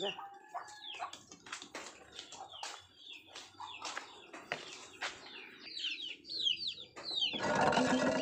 যা Thank you.